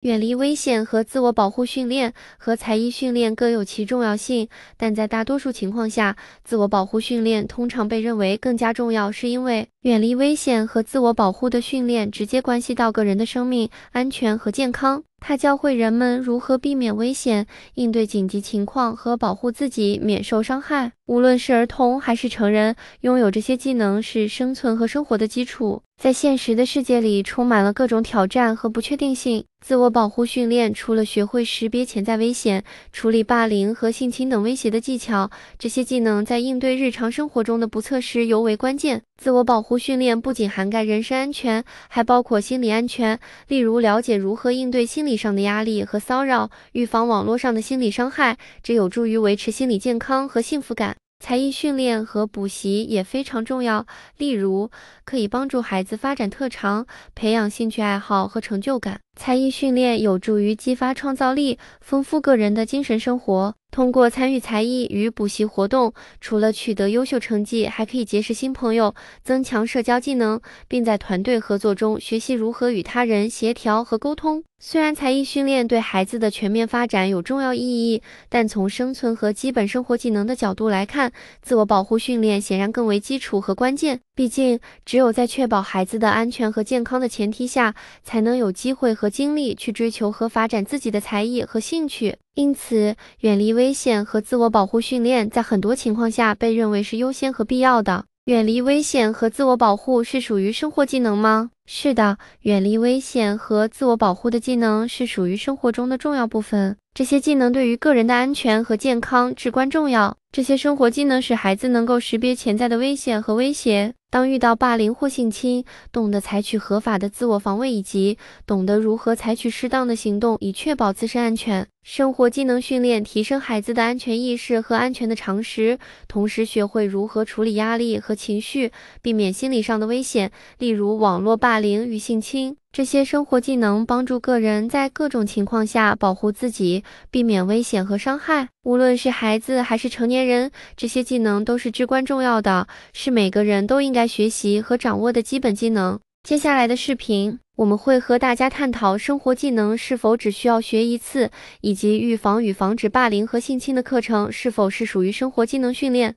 远离危险和自我保护训练和才艺训练各有其重要性，但在大多数情况下，自我保护训练通常被认为更加重要，是因为。远离危险和自我保护的训练直接关系到个人的生命安全和健康。它教会人们如何避免危险、应对紧急情况和保护自己免受伤害。无论是儿童还是成人，拥有这些技能是生存和生活的基础。在现实的世界里，充满了各种挑战和不确定性。自我保护训练除了学会识别潜在危险、处理霸凌和性侵等威胁的技巧，这些技能在应对日常生活中的不测时尤为关键。自我保护。护训练不仅涵盖人身安全，还包括心理安全。例如，了解如何应对心理上的压力和骚扰，预防网络上的心理伤害，这有助于维持心理健康和幸福感。才艺训练和补习也非常重要。例如，可以帮助孩子发展特长，培养兴趣爱好和成就感。才艺训练有助于激发创造力，丰富个人的精神生活。通过参与才艺与补习活动，除了取得优秀成绩，还可以结识新朋友，增强社交技能，并在团队合作中学习如何与他人协调和沟通。虽然才艺训练对孩子的全面发展有重要意义，但从生存和基本生活技能的角度来看，自我保护训练显然更为基础和关键。毕竟，只有在确保孩子的安全和健康的前提下，才能有机会和精力去追求和发展自己的才艺和兴趣。因此，远离危险和自我保护训练在很多情况下被认为是优先和必要的。远离危险和自我保护是属于生活技能吗？是的，远离危险和自我保护的技能是属于生活中的重要部分。这些技能对于个人的安全和健康至关重要。这些生活技能使孩子能够识别潜在的危险和威胁。当遇到霸凌或性侵，懂得采取合法的自我防卫，以及懂得如何采取适当的行动，以确保自身安全。生活技能训练提升孩子的安全意识和安全的常识，同时学会如何处理压力和情绪，避免心理上的危险，例如网络霸凌与性侵。这些生活技能帮助个人在各种情况下保护自己，避免危险和伤害。无论是孩子还是成年人，这些技能都是至关重要的，是每个人都应该学习和掌握的基本技能。接下来的视频，我们会和大家探讨生活技能是否只需要学一次，以及预防与防止霸凌和性侵的课程是否是属于生活技能训练。